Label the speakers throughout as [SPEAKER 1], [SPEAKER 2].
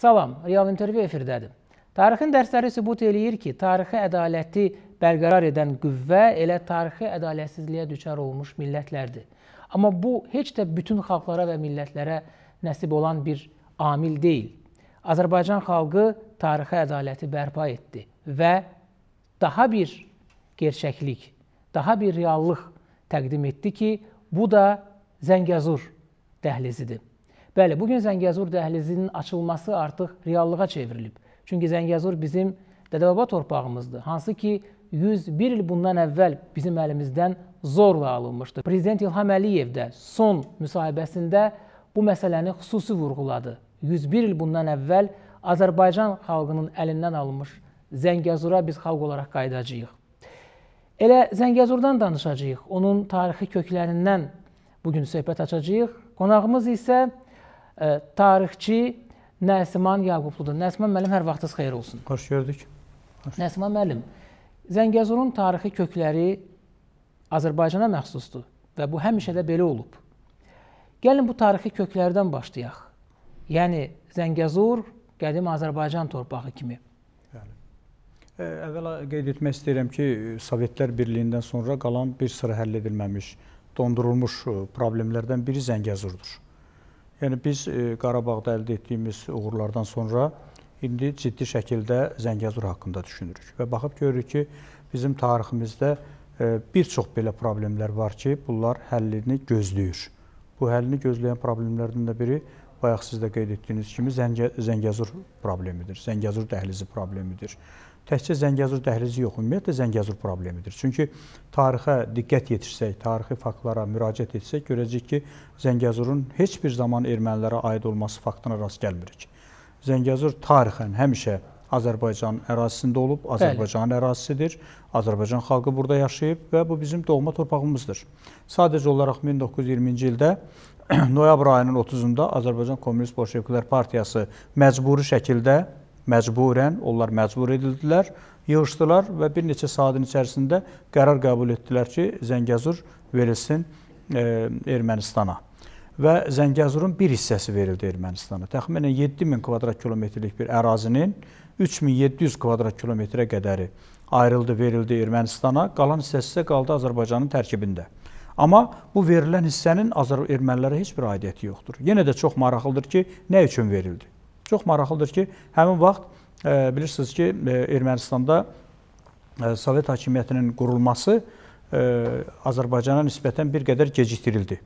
[SPEAKER 1] Salam, Real İntervyu efirdədir. Tarixin dərsləri sübut eləyir ki, tarixi ədaləti bərqərar edən qüvvə elə tarixi ədalətsizliyə düçar olmuş millətlərdir. Amma bu heç də bütün xalqlara və millətlərə nəsib olan bir amil deyil. Azərbaycan xalqı tarixi ədaləti bərpa etdi və daha bir gerçəklik, daha bir reallıq təqdim etdi ki, bu da Zəngəzur dəhlizidir. Bəli, bu gün Zəngəzur dəhlizinin açılması artıq reallığa çevrilib. Çünki Zəngəzur bizim dədə-baba torpağımızdır, hansı ki 101 il bundan əvvəl bizim əlimizdən zorla alınmışdı. Prezident İlham Əliyev də son müsahibəsində bu məsələni xüsusi vurğuladı. 101 il bundan əvvəl Azərbaycan xalqının əlindən alınmış Zəngəzura biz xalq olaraq qayıdacağıq. Elə Zəngəzurdan danışacağıq, onun tarixi köklərindən bu gün söhbət açacağıq. Qonağımız isə tarixçi Nəsiman Yaqubludur. Nəsiman müəllim, hər vaxtınız xeyir olsun. Xoş gördük. Hoş. Nəsiman müəllim, Zəngəzurun tarixi kökləri Azərbaycana məxsusdur və bu həmişə də belə olub. Gəlin bu tarixi köklərdən başlayaq. Yəni Zəngəzur qədim Azərbaycan torpağı kimi. Bəli.
[SPEAKER 2] Əvvəla qeyd etmək istəyirəm ki, Sovetlər Birliyindən sonra qalan bir sıra həll edilməmiş, dondurulmuş problemlərdən biri Zəngəzurdur. Yəni biz e, Qarabağda əldə etdiyimiz uğurlardan sonra indi ciddi şəkildə Zəngəzur haqqında düşünürük və baxıb görürük ki, bizim tariximizdə e, bir çox belə problemlər var ki, bunlar həllini gözləyir. Bu həllini gözləyən problemlərdən də biri bayaq siz də qeyd etdiyiniz kimi Zəngə Zəngəzur problemidir. Zəngəzur dəhlizi problemidir təkcə Zəngəzur dəhlizi yox, ümumiyyətlə Zəngəzur problemidir. Çünki tarixə diqqət yetirsək, tarixi faktlara müraciət etsək, görəcəyik ki, Zəngəzurun heç bir zaman ermənilərə aid olması faktına rast gəlmirik. Zəngəzur tarixən həmişə Azərbaycan ərazisində olub, Azərbaycanın ərazisidir. Azərbaycan xalqı burada yaşayıb və bu bizim doğma torpağımızdır. Sadəcə olaraq 1920-ci ildə noyabr ayının 30-unda Azərbaycan Komünist Bolşeviklər Partiyası məcburi şəkildə məcburən, onlar məcbur edildilər, yığışdılar və bir neçə saatin içərisində qərar qəbul etdilər ki, Zəngəzur verilsin e, Ermənistana. Və Zəngəzurun bir hissəsi verildi Ermənistana. Təxminən 7000 kvadrat kilometrlik bir ərazinin 3700 kvadrat kilometrə qədəri ayrıldı, verildi Ermənistana. Qalan hissəsi isə qaldı Azərbaycanın tərkibində. Amma bu verilən hissənin ermənilərə heç bir aidiyyəti yoxdur. Yenə də çox maraqlıdır ki, nə üçün verildi? Çox maraqlıdır ki, həmin vaxt e, bilirsiniz ki, e, Ermənistanda e, Sovet hakimiyyətinin qurulması Azərbaycana nisbətən bir qədər gecikdirildi.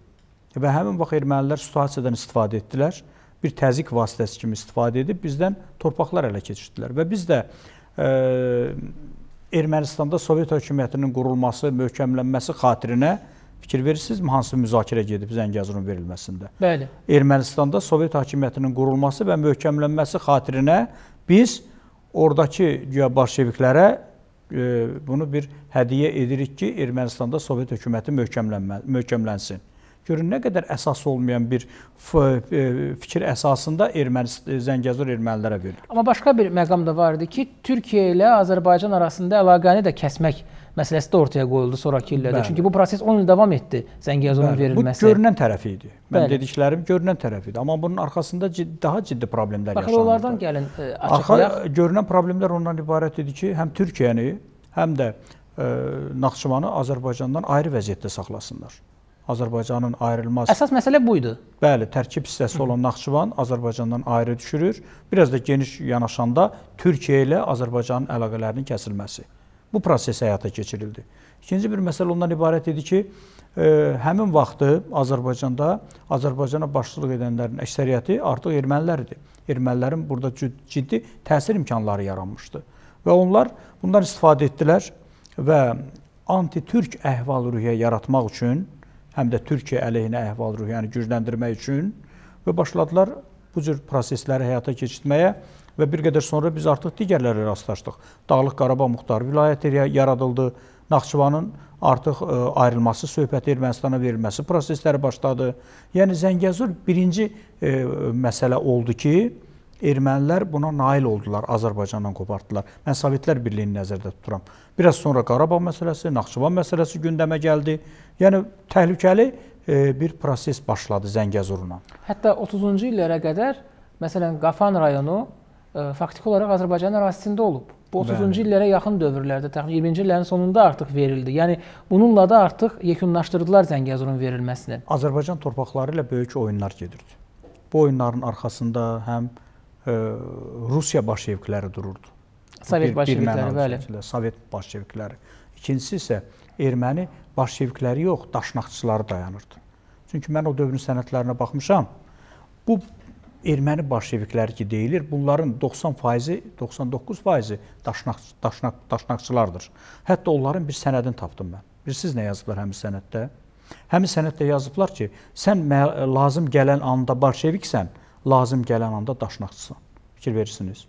[SPEAKER 2] Və həmin vaxt ermənilər situasiyadan istifadə etdilər. Bir təzyiq vasitəsi kimi istifadə edib bizdən torpaqlar ələ keçirdilər və biz də ə, Ermənistanda Sovet hökumətinin qurulması, möhkəmlənməsi xatirinə Fikir verirsinizmi hansı müzakirə gedib Zəngəzurun verilməsində? Bəli. Ermənistanda Sovet hakimiyyətinin qurulması və möhkəmlənməsi xatirinə biz ordakı güya bolşeviklərə e, bunu bir hədiyyə edirik ki, Ermənistanda Sovet hökuməti möhkəmlənmə, möhkəmlənsin. Görün nə qədər əsas olmayan bir e, fikir əsasında Ermənist e, Zəngəzur ermənilərə verilir.
[SPEAKER 1] Amma başqa bir məqam da var idi ki, Türkiyə ilə Azərbaycan arasında əlaqəni də kəsmək
[SPEAKER 2] məsələsi də ortaya qoyuldu sonrakı illərdə. Bəli. Çünki bu proses 10 il davam etdi Zəngəzurun verilməsi. Bu görünən tərəfi idi. Mən Bəli. dediklərim görünən tərəfi idi. Amma bunun arkasında ciddi, daha ciddi problemlər yaşanırdı. Baxın,
[SPEAKER 1] onlardan gəlin e, açıqlayaq. Arxa,
[SPEAKER 2] e, görünən problemlər ondan ibarət idi ki, həm Türkiyəni, həm də ə, e, Naxçıvanı Azərbaycandan ayrı vəziyyətdə saxlasınlar. Azərbaycanın ayrılmaz. Əsas məsələ bu idi. Bəli, tərkib hissəsi olan Naxçıvan Azərbaycandan ayrı düşürür. Biraz da geniş yanaşanda Türkiyə ilə Azərbaycanın əlaqələrinin kəsilməsi. Bu proses həyata keçirildi. İkinci bir məsələ ondan ibarət idi ki, e, həmin vaxtı Azərbaycanda Azərbaycana başçılıq edənlərin əksəriyyəti artıq ermənilərdir. Ermənilərin burada ciddi təsir imkanları yaranmışdı. Və onlar bundan istifadə etdilər və anti-türk əhval-ruhiyyə yaratmaq üçün, həm də Türkiyə əleyhinə əhval-ruhiyyəni gücləndirmək üçün və başladılar bu cür prosesləri həyata keçirtməyə və bir qədər sonra biz artıq digərlərlə rastlaşdıq. Dağlıq Qarabağ Muxtar vilayət yaradıldı. Naxçıvanın artıq ə, e, ayrılması söhbəti Ermənistana verilməsi prosesləri başladı. Yəni Zəngəzur birinci ə, e, məsələ oldu ki, ermənilər buna nail oldular, Azərbaycandan qopartdılar. Mən Sovetlər Birliyini nəzərdə tuturam. Biraz sonra Qarabağ məsələsi, Naxçıvan məsələsi gündəmə gəldi. Yəni təhlükəli ə, e, bir proses başladı Zəngəzurla.
[SPEAKER 1] Hətta 30-cu illərə qədər məsələn Qafan rayonu faktiki olaraq Azərbaycanın ərazisində olub. Bu 30-cu illərə yaxın dövrlərdə, təxminən 20-ci illərin sonunda
[SPEAKER 2] artıq verildi. Yəni bununla da artıq
[SPEAKER 1] yekunlaşdırdılar Zəngəzurun verilməsini.
[SPEAKER 2] Azərbaycan torpaqları ilə böyük oyunlar gedirdi. Bu oyunların arxasında həm ə, Rusiya başçıları dururdu. Sovet başçıları, bəli. Sovet başçıları. İkincisi isə erməni başçıları yox, daşnaqçıları dayanırdı. Çünki mən o dövrün sənədlərinə baxmışam. Bu erməni bolşevikləri ki deyilir, bunların 90%-i, 99%-i daşnaq, daşnaq, daşnaqçılardır. Hətta onların bir sənədini tapdım mən. Bilirsiniz nə yazıblar həmin sənəddə? Həmin sənəddə yazıblar ki, sən lazım gələn anda bolşeviksən, lazım gələn anda daşnaqçısan. Fikir verirsiniz.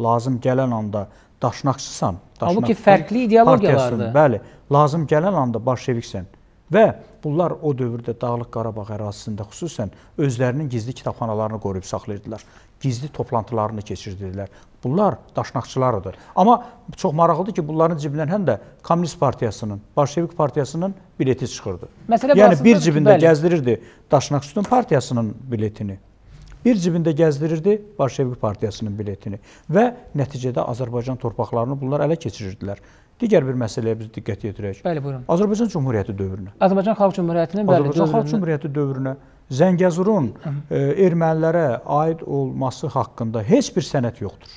[SPEAKER 2] Lazım gələn anda daşnaqçısan, daşnaq. Halbuki fərqli ideologiyalardır. Bəli, lazım gələn anda bolşeviksən Və bunlar o dövrdə Dağlıq Qarabağ ərazisində xüsusən özlərinin gizli kitabxanalarını qoruyub saxlayırdılar. Gizli toplantılarını keçirdirdilər. Bunlar daşnaqçılardır. Amma çox maraqlıdır ki, bunların cibindən həm də Komünist Partiyasının, Bolşevik Partiyasının bileti çıxırdı. Məsələ yəni bir cibində bəli. gəzdirirdi Daşnaqçıtun Partiyasının biletini. Bir cibində gəzdirirdi Bolşevik Partiyasının biletini və nəticədə Azərbaycan torpaqlarını bunlar ələ keçirirdilər. Digər bir məsələyə biz diqqət yetirək. Bəli, buyurun. Azərbaycan Cümhuriyyəti dövrünə.
[SPEAKER 1] Azərbaycan Xalq Cümhuriyyətinin bəli, Azərbaycan dövrünə. Xalq
[SPEAKER 2] Cümhuriyyəti dövrünə Zəngəzurun Hı. e, ermənilərə aid olması haqqında heç bir sənəd yoxdur.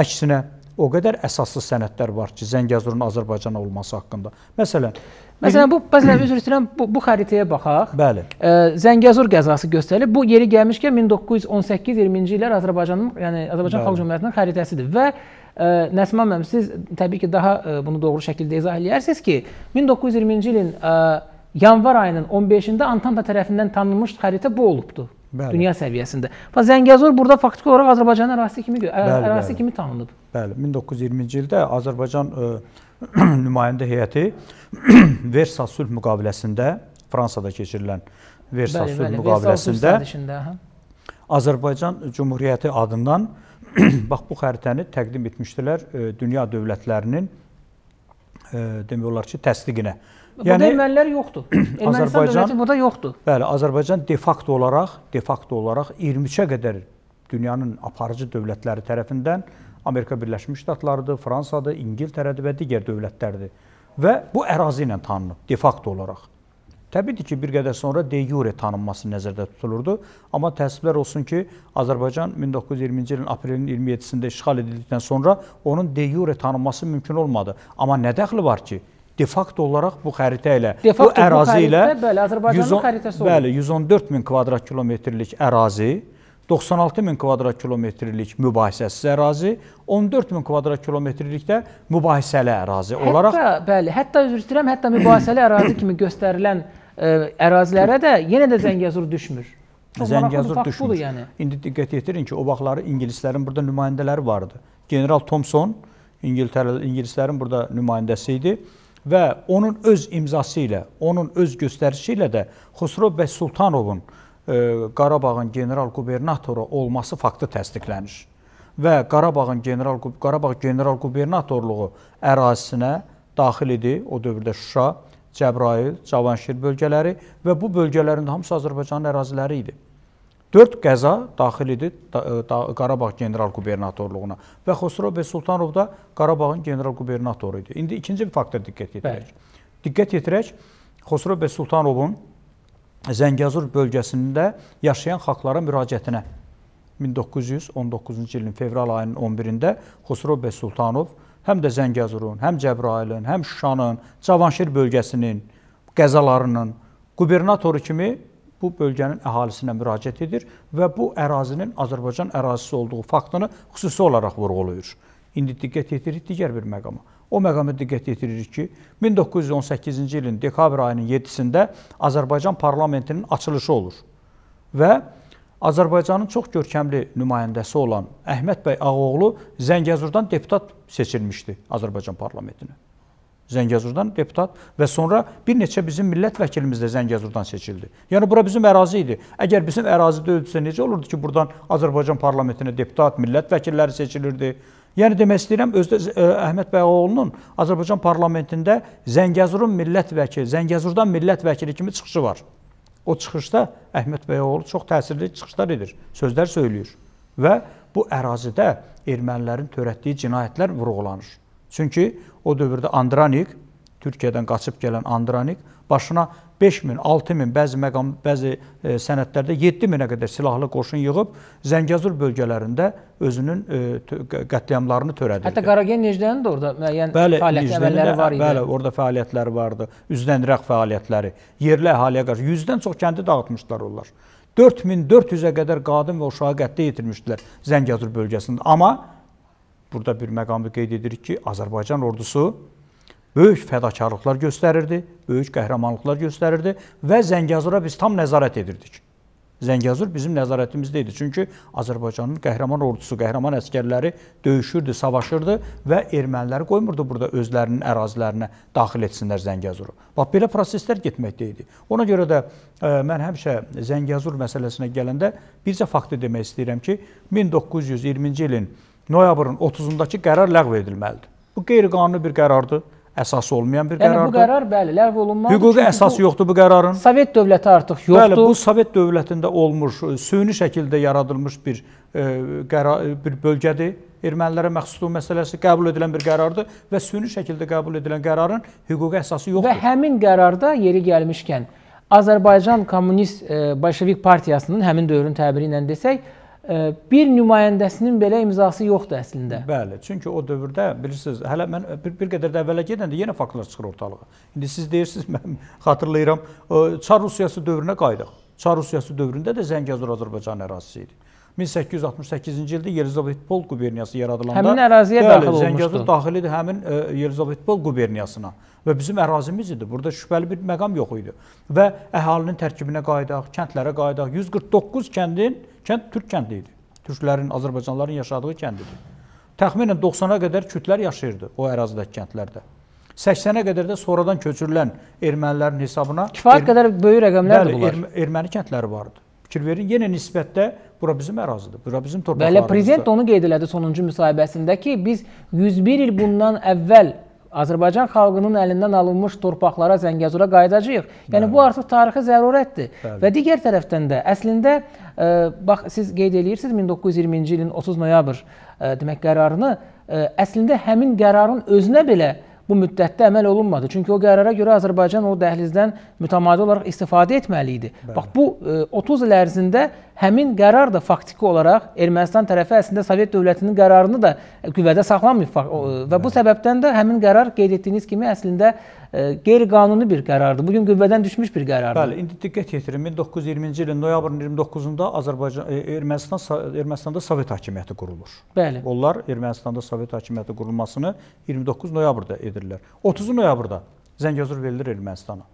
[SPEAKER 2] Əksinə o qədər əsassız sənədlər var ki, Zəngəzurun Azərbaycana olması haqqında. Məsələn, Məsələn, bu məsələn üzr istəyirəm, bu, bu xəritəyə baxaq. Bəli. E,
[SPEAKER 1] Zəngəzur qəzası göstərilir. Bu yeri gəlmişkən 1918-20-ci illər Azərbaycanın, yəni Azərbaycan Xalq Cümhuriyyətinin xəritəsidir və Nəsmə müəllim, siz təbii ki, daha e, bunu doğru şəkildə izah eləyərsiniz ki, 1920-ci ilin e, yanvar ayının 15-də Antanta tərəfindən tanınmış xəritə bu olubdu. Bəli. Dünya səviyyəsində. Və Zəngəzur burada faktiki olaraq Azərbaycanın ərazisi kimi e, bəli, ərazisi bəli. kimi tanınıb.
[SPEAKER 2] Bəli, 1920-ci ildə Azərbaycan ə, nümayəndə heyəti Versal sülh müqaviləsində Fransada keçirilən Versal sülh müqaviləsində Azərbaycan Cümhuriyyəti adından ə, bax bu xəritəni təqdim etmişdilər e, dünya dövlətlərinin e, demək olar ki, təsdiqinə. Burada yəni,
[SPEAKER 1] ermənilər yoxdur. Ermənistan dövləti burada yoxdur.
[SPEAKER 2] Bəli, Azərbaycan de facto olaraq, de facto olaraq 23-ə qədər dünyanın aparıcı dövlətləri tərəfindən Amerika Birləşmiş Ştatlarıdır, Fransadır, İngiltərədir və digər dövlətlərdir. Və bu ərazi ilə tanınıb de facto olaraq. Təbiidir ki, bir qədər sonra de jure tanınması nəzərdə tutulurdu. Amma təəssüflər olsun ki, Azərbaycan 1920-ci ilin aprelin 27-sində işğal edildikdən sonra onun de jure tanınması mümkün olmadı. Amma nə dəxli var ki, de facto olaraq bu xəritə ilə, de facto, bu ərazi bu xəritə, ilə bəli, Azərbaycanın 110, xəritəsi olur. Bəli, 114 min kvadrat kilometrlik ərazi 96 min kvadrat kilometrlik mübahisəsiz ərazi, 14 min kvadrat kilometrlikdə mübahisəli ərazi hətta, olaraq Hətta
[SPEAKER 1] bəli, hətta üzr istəyirəm, hətta mübahisəli ərazi kimi göstərilən
[SPEAKER 2] ərazilərə də yenə də Zəngəzur düşmür. Çox Zəngəzur düşmür. Yəni. İndi diqqət yetirin ki, o vaxtları ingilislərin burada nümayəndələri vardı. General Thomson İngiltərə ingilislərin burada nümayəndəsi idi və onun öz imzası ilə, onun öz göstərişi ilə də Xosrov bəy Sultanovun ə, e, Qarabağın general qubernatoru olması faktı təsdiqlənir və Qarabağın general Qarabağ general qubernatorluğu ərazisinə daxil idi o dövrdə Şuşa Cəbrayıl, Cavanşir bölgələri və bu bölgələrin hamısı Azərbaycanın əraziləri idi. 4 qəza daxil idi da, e, da, Qarabağ general qubernatorluğuna və Xosrov bəy Sultanov da Qarabağın general qubernatoru idi. İndi ikinci bir faktor diqqət yetirək. Bəli. Diqqət yetirək, Xosrov bəy Sultanovun Zəngəzur bölgəsində yaşayan xalqlara müraciətinə 1919-cu ilin fevral ayının 11-də Xosrov bəy Sultanov həm də Zəngəzurun, həm Cəbrayılın, həm Şuşanın, Cavanşir bölgəsinin qəzalarının qubernatoru kimi bu bölgənin əhalisinə müraciət edir və bu ərazinin Azərbaycan ərazisi olduğu faktını xüsusi olaraq vurğulayır. İndi diqqət yetiririk digər bir məqama. O məqama diqqət yetiririk ki, 1918-ci ilin dekabr ayının 7-sində Azərbaycan parlamentinin açılışı olur və Azərbaycanın çox görkəmli nümayəndəsi olan Əhməd bəy Ağoğlu Zəngəzurdan deputat seçilmişdi Azərbaycan parlamentinə. Zəngəzurdan deputat və sonra bir neçə bizim millət vəkilimiz də Zəngəzurdan seçildi. Yəni bura bizim ərazi idi. Əgər bizim ərazidə öldüsə necə olurdu ki, burdan Azərbaycan parlamentinə deputat, millət vəkilləri seçilirdi? Yəni demək istəyirəm özdə e, Əhməd bəy oğlunun Azərbaycan parlamentində Zəngəzurun millət vəkili, Zəngəzurdan millət vəkili kimi çıxışı var. O çıxışda Əhməd bəyoğlu çox təsirli çıxışlar edir, sözlər söyləyir və bu ərazidə ermənilərin törətdiyi cinayətlər vurğulanır. Çünki o dövrdə Andranik Türkiyədən qaçıb gələn Andranik başına 5000, 6000, bəzi məqam, bəzi e, sənədlərdə 7000-ə qədər silahlı qoşun yığıb Zəngəzur bölgələrində özünün e, qətliamlarını törədirdi.
[SPEAKER 1] Hətta Qaragen Necdənin də orada müəyyən bəli, fəaliyyət əməlləri var idi. Bəli,
[SPEAKER 2] orada fəaliyyətləri vardı. Üzdən iraq fəaliyyətləri, yerli əhaliyə qarşı 100-dən çox kəndi dağıtmışlar onlar. 4400-ə qədər qadın və uşağı qətlə yetirmişdilər Zəngəzur bölgəsində. Amma burada bir məqamı qeyd edirik ki, Azərbaycan ordusu böyük fədakarlıqlar göstərirdi, böyük qəhrəmanlıqlar göstərirdi və Zəngəzura biz tam nəzarət edirdik. Zəngəzur bizim nəzarətimizdə idi. Çünki Azərbaycanın qəhrəman ordusu, qəhrəman əskərləri döyüşürdü, savaşırdı və erməniləri qoymurdu burada özlərinin ərazilərinə daxil etsinlər Zəngəzuru. Bax belə proseslər getməkdə idi. Ona görə də ə, e, mən həmişə Zəngəzur məsələsinə gələndə bircə faktı demək istəyirəm ki, 1920-ci ilin noyabrın 30-dakı qərar ləğv edilməlidir. Bu qeyri-qanuni bir qərardır əsası olmayan bir yəni, qərardır. Yəni bu qərar
[SPEAKER 1] bəli, ləğv olunmalıdır. Hüquqi əsas
[SPEAKER 2] bu, yoxdur bu qərarın. Sovet dövləti artıq yoxdur. Bəli, bu Sovet dövlətində olmuş, e, süni şəkildə yaradılmış bir e, qərar e, bir bölgədir. Ermənilərə məxsusluq məsələsi qəbul edilən bir qərardır və süni şəkildə qəbul edilən qərarın hüquqi əsası yoxdur. Və həmin qərarda yeri gəlmişkən Azərbaycan Kommunist e,
[SPEAKER 1] Bolşevik Partiyasının həmin dövrün təbiri ilə desək, bir nümayəndəsinin belə imzası yoxdur
[SPEAKER 2] əslində. Bəli, çünki o dövrdə bilirsiniz, hələ mən e, bir, bir qədər də əvvələ gedəndə yenə faktlar çıxır ortalığa. İndi siz deyirsiniz, mən xatırlayıram, Çar Rusiyası dövrünə qayıdaq. Çar Rusiyası dövründə də Zəngəzur Azərbaycan ərazisi idi. 1868-ci ildə Yelizavetpol quberniyası yaradılanda həmin əraziyə bəli, daxil olmuşdu. Zəngəzur daxil idi həmin e, Yelizavetpol quberniyasına və bizim ərazimiz idi. Burada şübhəli bir məqam yox idi. Və əhalinin tərkibinə qayıdaq, kəndlərə qayıdaq. 149 kəndin Kənd türk kəndi idi. Türklərin, Azərbaycanlıların yaşadığı kənd idi. Təxminən 90-a qədər kütlər yaşayırdı o ərazidəki kəndlərdə. 80-ə qədər də sonradan köçürülən ermənilərin hesabına kifayət er- qədər
[SPEAKER 1] böyük rəqəmlərdir bunlar.
[SPEAKER 2] Bəli, er erməni kəndləri vardı. Fikir verin, yenə nisbətdə bura bizim ərazidir, bura bizim torpaqlarımızdır. Bəli, prezident onu
[SPEAKER 1] qeyd elədi sonuncu müsahibəsində ki, biz 101 il bundan əvvəl Azərbaycan xalqının əlindən alınmış torpaqlara, Zəngəzura qayıdacağıq. Yəni Bəli. bu artıq tarixi zərurətdir. Bəli. Və digər tərəfdən də əslində ə, e, bax siz qeyd eləyirsiniz 1920-ci ilin 30 noyabr ə, e, demək qərarını ə, e, əslində həmin qərarın özünə belə ə, bu müddətdə əməl olunmadı. Çünki o qərara görə Azərbaycan o dəhlizdən mütəmadi olaraq istifadə etməli idi. Bəli. Bax bu 30 e, il ərzində həmin qərar da faktiki olaraq Ermənistan tərəfi əslində Sovet dövlətinin qərarını da qüvvədə saxlamayıb e, və bu səbəbdən də həmin qərar qeyd etdiyiniz kimi əslində
[SPEAKER 2] qeyri-qanuni bir qərardır. Bu gün qüvvədən düşmüş bir qərardır. Bəli, indi diqqət yetirin. 1920-ci ilin noyabrın 29-da Azərbaycan e, Ermənistan Ermənistanda Sovet hakimiyyəti qurulur. Bəli. Onlar Ermənistanda Sovet hakimiyyəti qurulmasını 29 noyabrda edirlər. 30 noyabrda Zəngəzur verilir Ermənistana.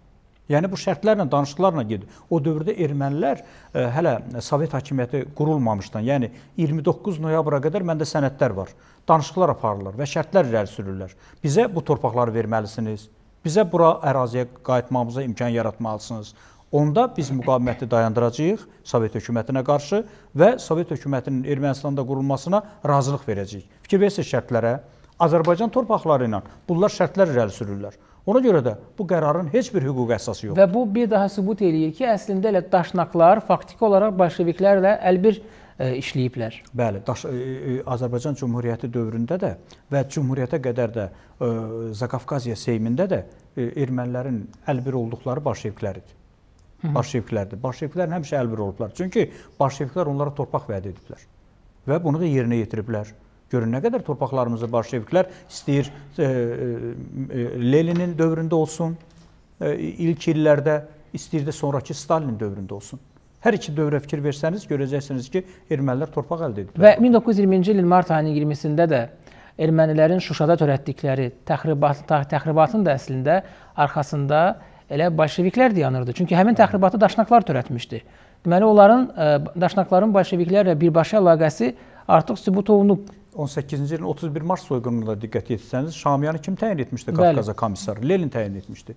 [SPEAKER 2] Yəni bu şərtlərlə, danışıqlarla gedir. O dövrdə ermənilər ə, e, hələ Sovet hakimiyyəti qurulmamışdan, yəni 29 noyabra qədər məndə sənədlər var. Danışıqlar aparırlar və şərtlər irəli sürürlər. Bizə bu torpaqları verməlisiniz bizə bura əraziyə qayıtmağımıza imkan yaratmalısınız. Onda biz müqaviməti dayandıracağıq Sovet hökumətinə qarşı və Sovet hökumətinin Ermənistanda qurulmasına razılıq verəcəyik. Fikir versiniz şərtlərə. Azərbaycan torpaqları ilə bunlar şərtlər irəli sürürlər. Ona görə də bu qərarın heç bir hüquqi əsası yoxdur.
[SPEAKER 1] Və bu bir daha sübut eləyir ki, əslində elə daşnaqlar
[SPEAKER 2] faktiki olaraq bolşeviklərlə əlbir bir E, işləyiblər. Bəli, daş, e, e, Azərbaycan Cümhuriyyəti dövründə də və Cümhuriyyətə qədər də Zakafqaziya Seymində də ermənilərin əlbir olduqları bolşevikləridir. Bolşeviklərdir. Bolşeviklər həmişə əlbir olublar. Çünki bolşeviklər onlara torpaq vəd ediblər və bunu da yerinə yetiriblər. Görün nə qədər torpaqlarımızı bolşeviklər istəyir e, e, Leninin dövründə olsun, e, ilk illərdə istəyir də sonrakı Stalin dövründə olsun. Hər iki dövrə fikir versəniz, görəcəksiniz ki, ermənilər torpaq əldə ediblər.
[SPEAKER 1] Və 1920-ci ilin mart ayının 20-sində də ermənilərin Şuşada törətdikləri təxribat, təxribatın da əslində arxasında elə bolşeviklər dayanırdı. Çünki həmin təxribatı daşnaqlar törətmişdi.
[SPEAKER 2] Deməli, onların e, daşnaqların bolşeviklərlə birbaşa əlaqəsi artıq sübut olunub. 18-ci ilin 31 mart soyqırımına diqqət yetsəniz, Şamiyanı kim təyin etmişdi Qafqaza komissarı? Lenin təyin etmişdi.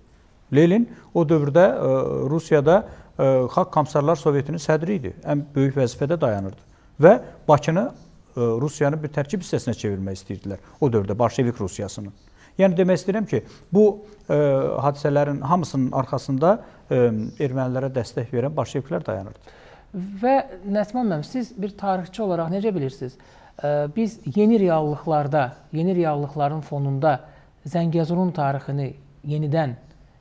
[SPEAKER 2] Lenin o dövrdə ə, e, Rusiyada Xalq Komissarlar Sovetinin sədri idi. Ən böyük vəzifədə dayanırdı. Və Bakını Rusiyanın bir tərkib hissəsinə çevirmək istəyirdilər o dövrdə Bolşevik Rusiyasının. Yəni demək istəyirəm ki, bu ə, hadisələrin hamısının arkasında ə, ermənilərə dəstək verən bolşeviklər dayanırdı.
[SPEAKER 1] Və Nəsman müəllim, siz bir tarixçi olaraq necə bilirsiniz? Ə, biz yeni reallıqlarda, yeni reallıqların fonunda Zəngəzurun tarixini yenidən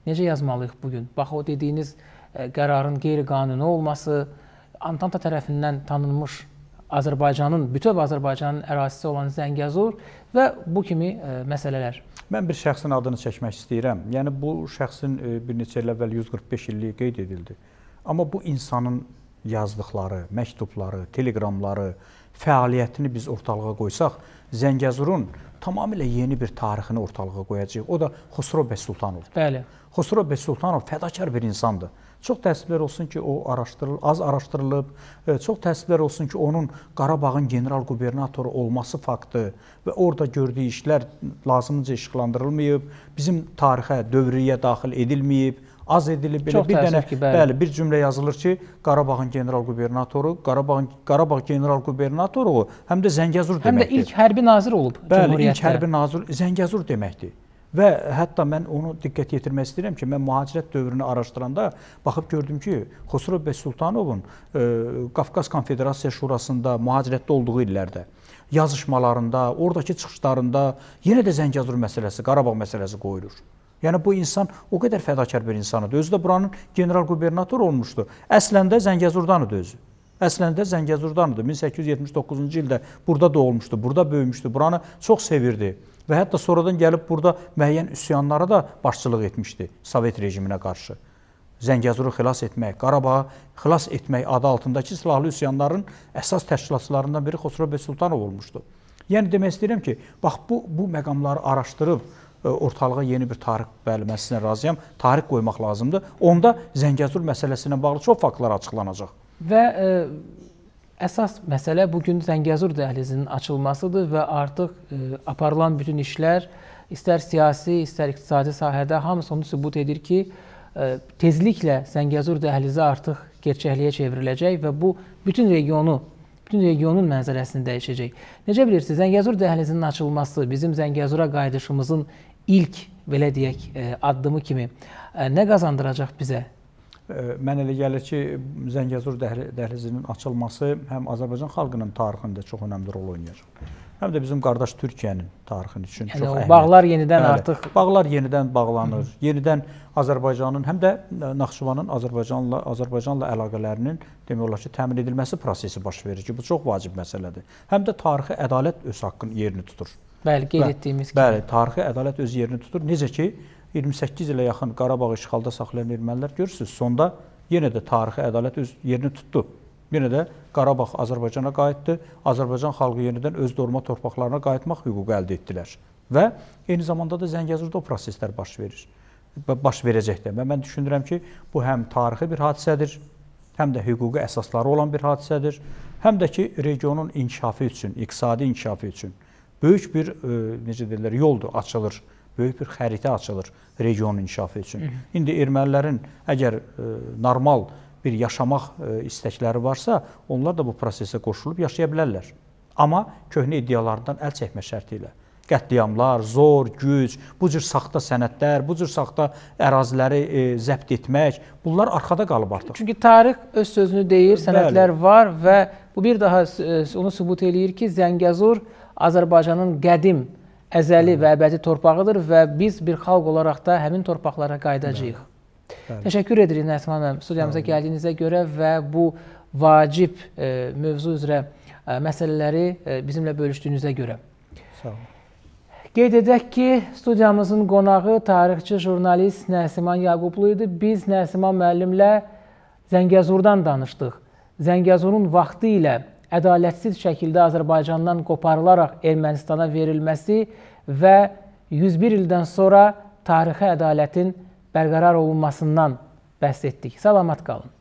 [SPEAKER 1] necə yazmalıyıq bu gün? Bax o dediyiniz ə, E, qərarın qeyri-qanuni olması, Antanta tərəfindən tanınmış Azərbaycanın, bütöv Azərbaycanın ərazisi olan Zəngəzur və bu kimi e, məsələlər.
[SPEAKER 2] Mən bir şəxsin adını çəkmək istəyirəm. Yəni bu şəxsin e, bir neçə il əvvəl 145 illiyi qeyd edildi. Amma bu insanın yazdıqları, məktubları, teleqramları, fəaliyyətini biz ortalığa qoysaq, Zəngəzurun tamamilə yeni bir tarixini ortalığa qoyacağıq. O da Xosrov Bəs Sultanov. Bəli. Xosrov Bəs Sultanov fədakar bir insandır. Çox təəssüflər olsun ki, o araşdırılıb, az araşdırılıb. E, çox təəssüflər olsun ki, onun Qarabağın general qubernatoru olması faktı və orada gördüyü işlər lazımınca işıqlandırılmayıb, bizim tarixə, dövriyə daxil edilməyib az edilib belə Çox bir dənə ki, bəli. bəli bir cümlə yazılır ki, Qarabağın general qubernatoru, Qarabağın Qarabağ general qubernatoru həm də Zəngəzur həm deməkdir. Həm də ilk hərbi nazir olub Cümhuriyyətdə. Bəli, ilk hərbi nazir Zəngəzur deməkdir. Və hətta mən onu diqqət yetirmək istəyirəm ki, mən mühacirət dövrünü araşdıranda baxıb gördüm ki, Xosrov bəy Sultanovun ə, e, Qafqaz Konfederasiya Şurasında mühacirətdə olduğu illərdə yazışmalarında, oradakı çıxışlarında yenə də Zəngəzur məsələsi, Qarabağ məsələsi qoyulur. Yəni bu insan o qədər fədakar bir insandır. Özü də buranın general qubernator olmuşdu. Əslən də Zəngəzurdan idi özü. Əslində Zəngəzurdandır. 1879-cu ildə burada doğulmuşdu, burada böyümüşdü. Buranı çox sevirdi və hətta sonradan gəlib burada müəyyən üsyanlara da başçılıq etmişdi Sovet rejiminə qarşı. Zəngəzuru xilas etmək, Qarabağı xilas etmək adı altındakı silahlı üsyanların əsas təşkilatçılarından biri Xosrov Bəsultanov olmuşdu. Yəni demək istəyirəm ki, bax bu bu məqamları araşdırıb e, ortalığa yeni bir tarix, bəli, mən sizinlə razıyam, tarix qoymaq lazımdır. Onda Zəngəzur məsələsi ilə bağlı çox faktlar açıqlanacaq.
[SPEAKER 1] Və ə, e, əsas məsələ bu gün Zəngəzur dəhlizinin açılmasıdır və artıq ə, e, aparılan bütün işlər istər siyasi, istər iqtisadi sahədə hamısı onu sübut edir ki, ə, e, tezliklə Zəngəzur dəhlizi artıq gerçəkliyə çevriləcək və bu bütün regionu bütün regionun mənzərəsini dəyişəcək. Necə bilirsiniz, Zəngəzur dəhlizinin açılması bizim Zəngəzura qayıdışımızın ilk belə deyək addımı
[SPEAKER 2] kimi nə qazandıracaq bizə? Mən elə gəlir ki, Zəngəzur dəhlizinin açılması həm Azərbaycan xalqının tarixində çox önəmli rol oynayır. Həm də bizim qardaş Türkiyənin tarixin üçün yəni, çox əhəmiyyətlidir. Bağlar yenidən Bəli, artıq bağlar yenidən bağlanır. Hı. Yenidən Azərbaycanın həm də Naxçıvanın Azərbaycanla Azərbaycanla əlaqələrinin demək olar ki, təmin edilməsi prosesi baş verir ki, bu çox vacib məsələdir. Həm də tarixi ədalət öz haqqını yerini tutur. Bəli, qeyd etdiyimiz bəli, kimi. Bəli, tarixi ədalət öz yerini tutur. Necə ki, 28 ilə yaxın Qarabağı işğalda saxlayan ermənilər görürsüz, sonda yenə də tarixi ədalət öz yerini tutdu. Yenə də Qarabağ Azərbaycana qayıtdı. Azərbaycan xalqı yenidən öz doğma torpaqlarına qayıtmaq hüququ əldə etdilər. Və eyni zamanda da Zəngəzurda o proseslər baş verir. Baş verəcək də. Və mən düşünürəm ki, bu həm tarixi bir hadisədir, həm də hüquqi əsasları olan bir hadisədir, həm də ki, regionun inkişafı üçün, iqtisadi inkişafı üçün böyük bir e, necə deyirlər, yoldur, açılır böyük bir xəritə açılır region inkişafı üçün. Hı -hı. İndi ermənilərin əgər ə, e, normal bir yaşamaq ə, e, istəkləri varsa, onlar da bu prosesə qoşulub yaşaya bilərlər. Amma köhnə iddialarından əl çəkmə şərti ilə qətliamlar, zor, güc, bu cür saxta sənədlər, bu cür saxta əraziləri e, zəbt etmək, bunlar arxada qalıb artıq. Çünki
[SPEAKER 1] tarix öz sözünü deyir, sənədlər Bəli. var və bu bir daha e, onu sübut eləyir ki, Zəngəzur Azərbaycanın qədim əzəli və əbədi torpağıdır və biz bir xalq olaraq da həmin torpaqlara qayıdacağıq. Bəli. Təşəkkür edirik Nəsma müəllim studiyamıza gəldiyinizə görə və bu vacib e, mövzu üzrə e, məsələləri e, bizimlə bölüşdüyünüzə görə. Sağ olun. Qeyd edək ki, studiyamızın qonağı tarixçi jurnalist Nəsiman Yaqublu idi. Biz Nəsiman müəllimlə Zəngəzurdan danışdıq. Zəngəzurun vaxtı ilə ədalətsiz şəkildə Azərbaycandan qoparılaraq Ermənistana verilməsi və 101 ildən sonra tarixi ədalətin
[SPEAKER 2] bərqərar olunmasından bəhs etdik. Salamat qalın.